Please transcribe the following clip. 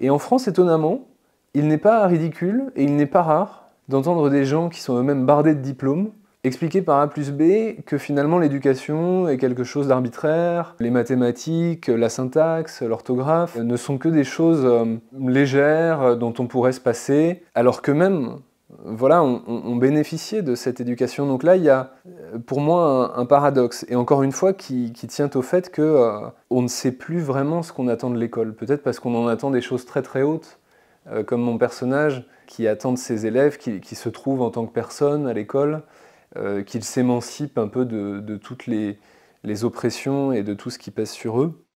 Et en France, étonnamment, il n'est pas ridicule et il n'est pas rare d'entendre des gens qui sont eux-mêmes bardés de diplômes expliquer par A plus B que finalement l'éducation est quelque chose d'arbitraire, les mathématiques, la syntaxe, l'orthographe ne sont que des choses euh, légères euh, dont on pourrait se passer, alors que même voilà, on bénéficié de cette éducation. Donc là, il y a euh, pour moi un, paradoxe, et encore une fois, qui, tient au fait qu'on euh, ne sait plus vraiment ce qu'on attend de l'école. Peut-être parce qu'on en attend des choses très très hautes, euh, comme mon personnage qui attend de ses élèves, qui, se trouvent en tant que personne à l'école, qu'ils qu'il s'émancipe un peu de, toutes les, les oppressions et de tout ce qui pèse sur eux.